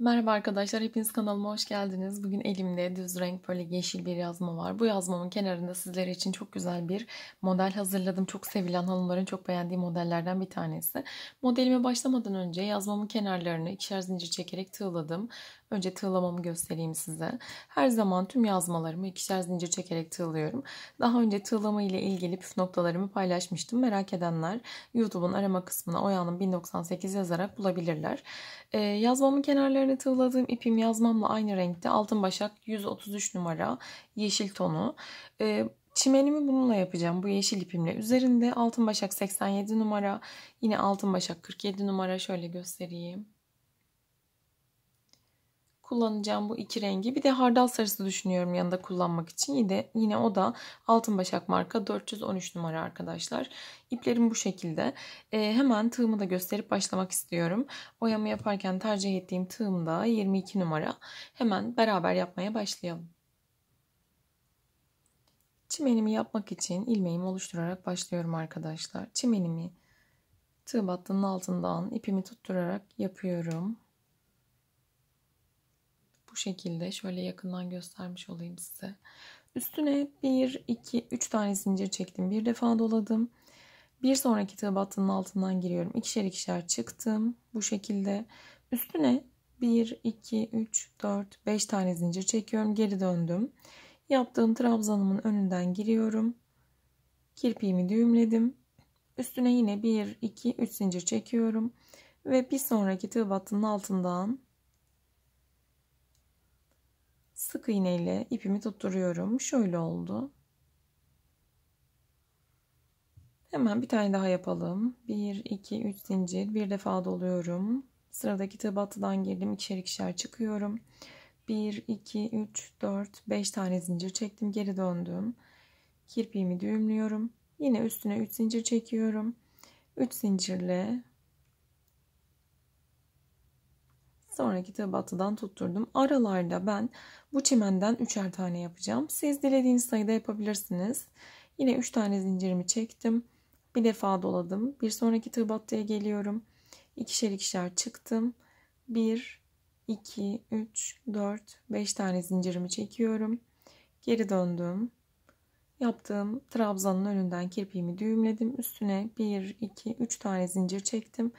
Merhaba arkadaşlar, hepiniz kanalıma hoş geldiniz. Bugün elimde düz renk böyle yeşil bir yazma var. Bu yazmamın kenarında sizler için çok güzel bir model hazırladım. Çok sevilen hanımların çok beğendiği modellerden bir tanesi. Modelime başlamadan önce yazmamın kenarlarını ikişer zincir çekerek tığladım. Önce tığlamamı göstereyim size. Her zaman tüm yazmalarımı ikişer zincir çekerek tığlıyorum. Daha önce tığlama ile ilgili püf noktalarımı paylaşmıştım. Merak edenler YouTube'un arama kısmına Oya'nın 1098 yazarak bulabilirler. Ee, yazmamın kenarlarını tığladığım ipim yazmamla aynı renkte. Altın başak 133 numara yeşil tonu. Ee, Çimenimi bununla yapacağım. Bu yeşil ipimle. Üzerinde altın başak 87 numara. Yine altın başak 47 numara. Şöyle göstereyim kullanacağım bu iki rengi. Bir de hardal sarısı düşünüyorum yanında kullanmak için. Yine, yine o da Altın Başak marka 413 numara arkadaşlar. İplerim bu şekilde. Ee, hemen tığımı da gösterip başlamak istiyorum. Oyamı yaparken tercih ettiğim tığım da 22 numara. Hemen beraber yapmaya başlayalım. Çimenimi yapmak için ilmeğimi oluşturarak başlıyorum arkadaşlar. Çimenimi tığ battının altından ipimi tutturarak yapıyorum bu şekilde şöyle yakından göstermiş olayım size. Üstüne 1, 2, 3 tane zincir çektim. Bir defa doladım. Bir sonraki tığ altından giriyorum. İkişer ikişer çıktım. Bu şekilde üstüne 1, 2, 3, 4, 5 tane zincir çekiyorum. Geri döndüm. Yaptığım trabzanımın önünden giriyorum. Kirpiğimi düğümledim. Üstüne yine 1, 2, 3 zincir çekiyorum. Ve bir sonraki tığ battının altından sık iğneyle ipimi tutturuyorum. Şöyle oldu. Hemen bir tane daha yapalım. 1, 2, 3 zincir. Bir defa doluyorum. Sıradaki tıbattıdan girdim. ikişer ikişer çıkıyorum. 1, 2, 3, 4, 5 tane zincir çektim. Geri döndüm. Kirpiğimi düğümlüyorum. Yine üstüne 3 zincir çekiyorum. 3 zincirle sonraki tabatıdan tutturdum. Aralarda ben bu çimenden üçer tane yapacağım. Siz dilediğiniz sayıda yapabilirsiniz. Yine üç tane zincirimi çektim. Bir defa doladım. Bir sonraki tığ geliyorum. İkişer ikişer çıktım. Bir, iki, üç, dört, beş tane zincirimi çekiyorum. Geri döndüm. Yaptığım trabzanın önünden kirpiğimi düğümledim. Üstüne bir, iki, üç tane zincir çektim.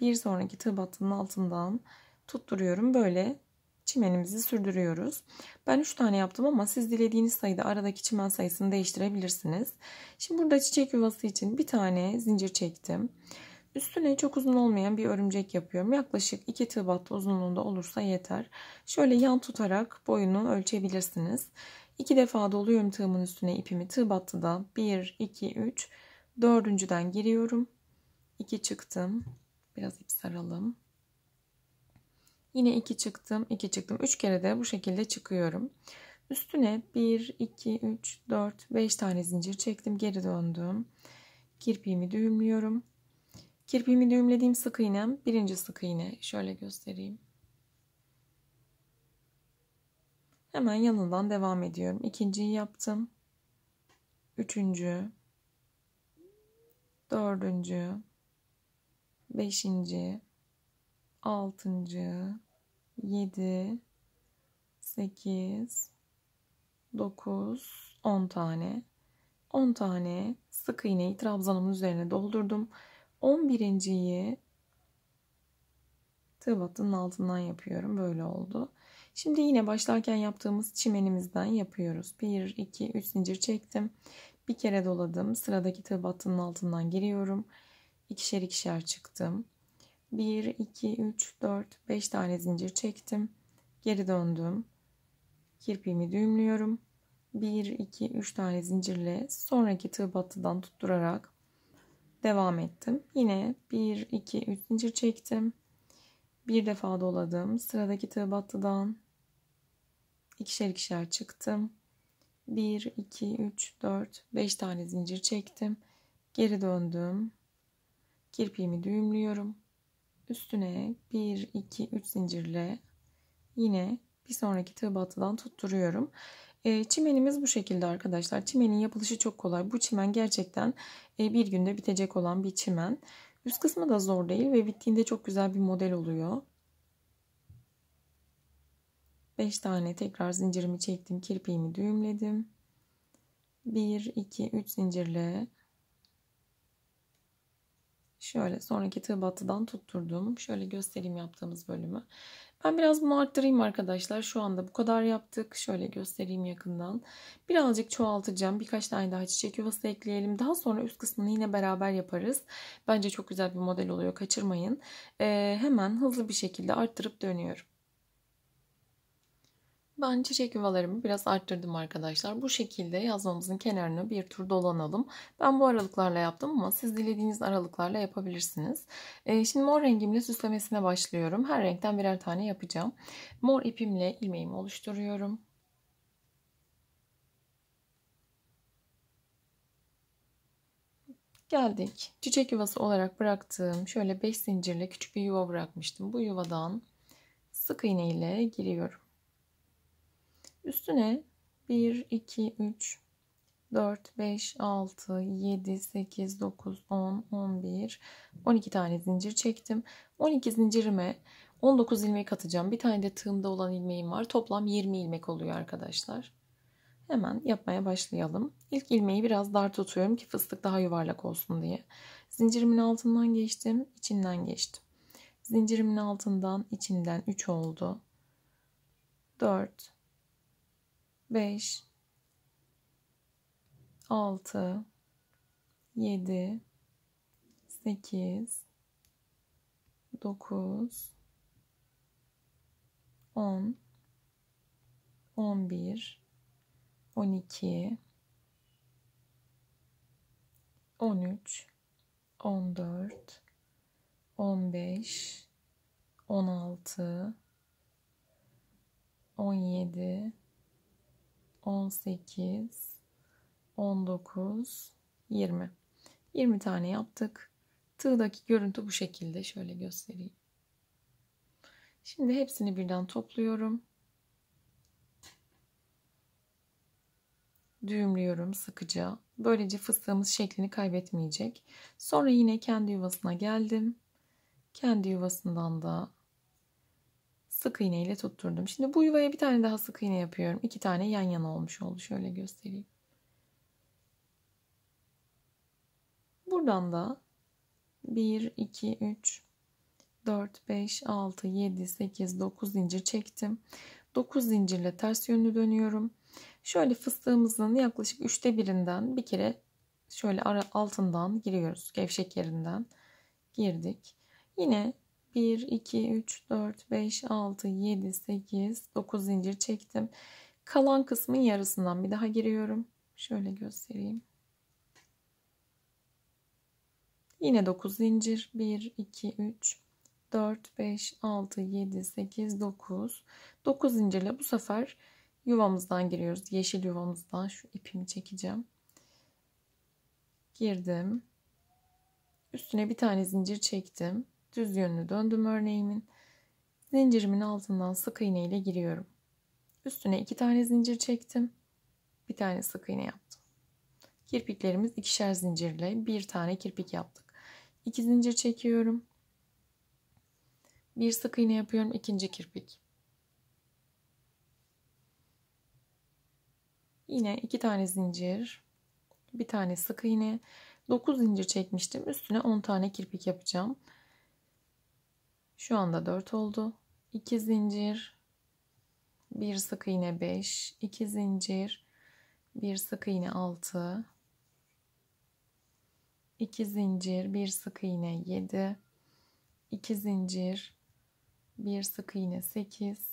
Bir sonraki tığ altından tutturuyorum. Böyle çimenimizi sürdürüyoruz. Ben 3 tane yaptım ama siz dilediğiniz sayıda aradaki çimen sayısını değiştirebilirsiniz. Şimdi burada çiçek yuvası için bir tane zincir çektim. Üstüne çok uzun olmayan bir örümcek yapıyorum. Yaklaşık 2 tığ uzunluğunda olursa yeter. Şöyle yan tutarak boyunu ölçebilirsiniz. 2 defa doluyorum tığımın üstüne ipimi. Tığ battı da 1, 2, 3, dördüncüden giriyorum. 2 çıktım. Biraz ip saralım. Yine 2 çıktım, 2 çıktım. 3 kere de bu şekilde çıkıyorum. Üstüne 1, 2, 3, 4, 5 tane zincir çektim. Geri döndüm. Kirpiğimi düğümlüyorum. Kirpiğimi düğümlediğim sık iğnem birinci sık iğne. Şöyle göstereyim. Hemen yanından devam ediyorum. İkinciyi yaptım. Üçüncü. Dördüncü. Beşinci. Altıncı. 7 8 9 10 tane 10 tane sık iğneyi trabzanımın üzerine doldurdum. 11.yi tığ battının altından yapıyorum. Böyle oldu. Şimdi yine başlarken yaptığımız çimenimizden yapıyoruz. 1 2 3 zincir çektim. Bir kere doladım. Sıradaki tığ battının altından giriyorum. İkişer ikişer çıktım. 1, 2, 3, 4, 5 tane zincir çektim. Geri döndüm. Kirpiğimi düğümlüyorum. 1, 2, 3 tane zincirle sonraki tığ battıdan tutturarak devam ettim. Yine 1, 2, 3 zincir çektim. Bir defa doladım. Sıradaki tığ battıdan ikişer ikişer çıktım. 1, 2, 3, 4, 5 tane zincir çektim. Geri döndüm. Kirpiğimi düğümlüyorum üstüne 1 2 3 zincirle yine bir sonraki tığ battıdan tutturuyorum. E, çimenimiz bu şekilde arkadaşlar. Çimenin yapılışı çok kolay. Bu çimen gerçekten e, bir günde bitecek olan bir çimen. Üst kısmı da zor değil ve bittiğinde çok güzel bir model oluyor. 5 tane tekrar zincirimi çektim. Kirpiğimi düğümledim. 1, 2, 3 zincirle Şöyle sonraki tığ battıdan tutturdum. Şöyle göstereyim yaptığımız bölümü. Ben biraz bunu arttırayım arkadaşlar. Şu anda bu kadar yaptık. Şöyle göstereyim yakından. Birazcık çoğaltacağım. Birkaç tane daha çiçek yuvası ekleyelim. Daha sonra üst kısmını yine beraber yaparız. Bence çok güzel bir model oluyor. Kaçırmayın. Ee, hemen hızlı bir şekilde arttırıp dönüyorum. Ben çiçek yuvalarımı biraz arttırdım arkadaşlar. Bu şekilde yazmamızın kenarını bir tur dolanalım. Ben bu aralıklarla yaptım ama siz dilediğiniz aralıklarla yapabilirsiniz. Ee, şimdi mor rengimle süslemesine başlıyorum. Her renkten birer tane yapacağım. Mor ipimle ilmeğimi oluşturuyorum. Geldik. Çiçek yuvası olarak bıraktığım şöyle 5 zincirle küçük bir yuva bırakmıştım. Bu yuvadan sık iğne ile giriyorum. Üstüne 1, 2, 3, 4, 5, 6, 7, 8, 9, 10, 11, 12 tane zincir çektim. 12 zincirime 19 ilmek atacağım. Bir tane de tığımda olan ilmeğim var. Toplam 20 ilmek oluyor arkadaşlar. Hemen yapmaya başlayalım. İlk ilmeği biraz dar tutuyorum ki fıstık daha yuvarlak olsun diye. Zincirimin altından geçtim, içinden geçtim. Zincirimin altından, içinden 3 oldu. 4, 5 6 7 8 9 10 11 12 13 14 15 16 17 18, 19, 20. 20 tane yaptık. Tığdaki görüntü bu şekilde. Şöyle göstereyim. Şimdi hepsini birden topluyorum. Düğümlüyorum sıkıca. Böylece fıstığımız şeklini kaybetmeyecek. Sonra yine kendi yuvasına geldim. Kendi yuvasından da sık iğne ile tutturdum. Şimdi bu yuvaya bir tane daha sık iğne yapıyorum. İki tane yan yana olmuş oldu. Şöyle göstereyim. Buradan da 1, 2, 3, 4, 5, 6, 7, 8, 9 zincir çektim. 9 zincirle ters yönlü dönüyorum. Şöyle fıstığımızın yaklaşık üçte birinden bir kere şöyle ara altından giriyoruz. Gevşek yerinden girdik. Yine 1, 2, 3, 4, 5, 6, 7, 8, 9 zincir çektim. Kalan kısmın yarısından bir daha giriyorum. Şöyle göstereyim. Yine 9 zincir. 1, 2, 3, 4, 5, 6, 7, 8, 9. 9 zincirle bu sefer yuvamızdan giriyoruz. Yeşil yuvamızdan şu ipimi çekeceğim. Girdim. Üstüne bir tane zincir çektim. Düz yönünü döndüm örneğimin. Zincirimin altından sık iğne ile giriyorum. Üstüne iki tane zincir çektim. Bir tane sık iğne yaptım. Kirpiklerimiz ikişer zincirle bir tane kirpik yaptık. İki zincir çekiyorum. Bir sık iğne yapıyorum. ikinci kirpik. Yine iki tane zincir. Bir tane sık iğne. 9 zincir çekmiştim. Üstüne 10 tane kirpik yapacağım. Şu anda 4 oldu. 2 zincir, 1 sık iğne 5, 2 zincir, 1 sık iğne 6, 2 zincir, 1 sık iğne 7, 2 zincir, 1 sık iğne 8,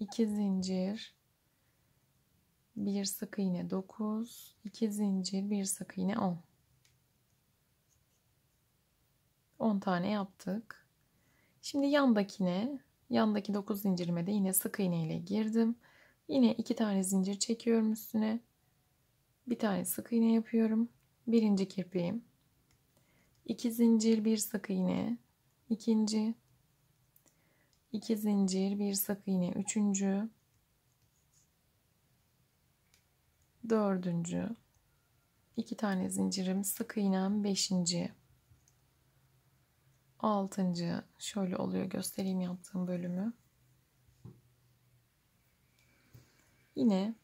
2 zincir, 1 sık iğne 9, 2 zincir, 1 sık iğne 10. 10 tane yaptık. Şimdi yandakine, yandaki 9 zincirime de yine sık iğne ile girdim. Yine iki tane zincir çekiyorum üstüne. Bir tane sık iğne yapıyorum. Birinci kirpiğim. 2 zincir, bir sık iğne. İkinci. 2 zincir, bir sık iğne. Üçüncü. Dördüncü. 2 tane zincirim, sık iğnem. Beşinci altıncı şöyle oluyor göstereyim yaptığım bölümü. Yine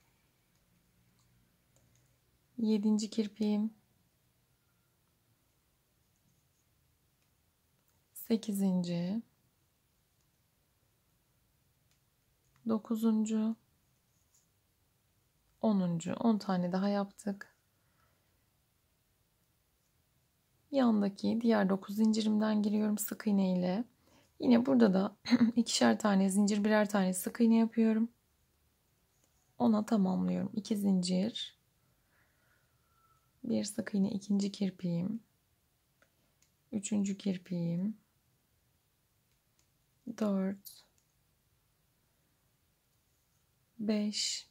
yedinci kirpiğim. Sekizinci. Dokuzuncu. Onuncu. On tane daha yaptık. yandaki diğer 9 zincirimden giriyorum sık iğne ile. Yine burada da ikişer tane zincir birer tane sık iğne yapıyorum. Ona tamamlıyorum. 2 zincir. Bir sık iğne ikinci kirpiğim. Üçüncü kirpiğim. Dört. Beş.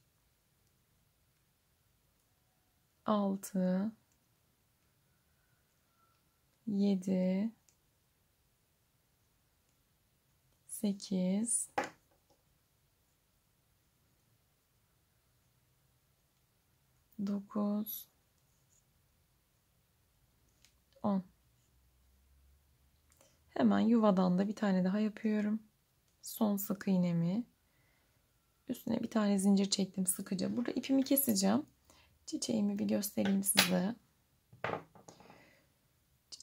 Altı. 7 8 9 10 Hemen yuvadan da bir tane daha yapıyorum. Son sık iğnemi üstüne bir tane zincir çektim sıkıca. Burada ipimi keseceğim. Çiçeğimi bir göstereyim size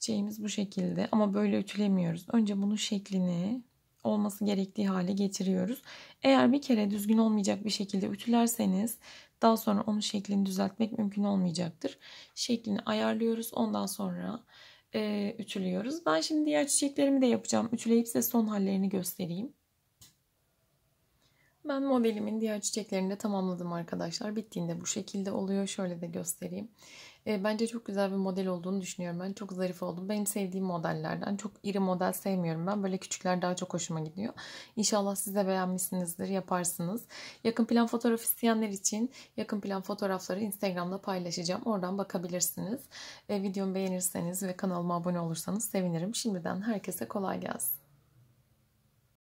çiçeğimiz bu şekilde ama böyle ütülemiyoruz. Önce bunun şeklini olması gerektiği hale getiriyoruz. Eğer bir kere düzgün olmayacak bir şekilde ütülerseniz daha sonra onun şeklini düzeltmek mümkün olmayacaktır. Şeklini ayarlıyoruz. Ondan sonra e, ütülüyoruz. Ben şimdi diğer çiçeklerimi de yapacağım. Ütüleyip size son hallerini göstereyim. Ben modelimin diğer çiçeklerini de tamamladım arkadaşlar. Bittiğinde bu şekilde oluyor. Şöyle de göstereyim. E, bence çok güzel bir model olduğunu düşünüyorum. Ben çok zarif oldum. Benim sevdiğim modellerden. Çok iri model sevmiyorum ben. Böyle küçükler daha çok hoşuma gidiyor. İnşallah siz de beğenmişsinizdir. Yaparsınız. Yakın plan fotoğraf isteyenler için yakın plan fotoğrafları Instagram'da paylaşacağım. Oradan bakabilirsiniz. E, videomu beğenirseniz ve kanalıma abone olursanız sevinirim. Şimdiden herkese kolay gelsin.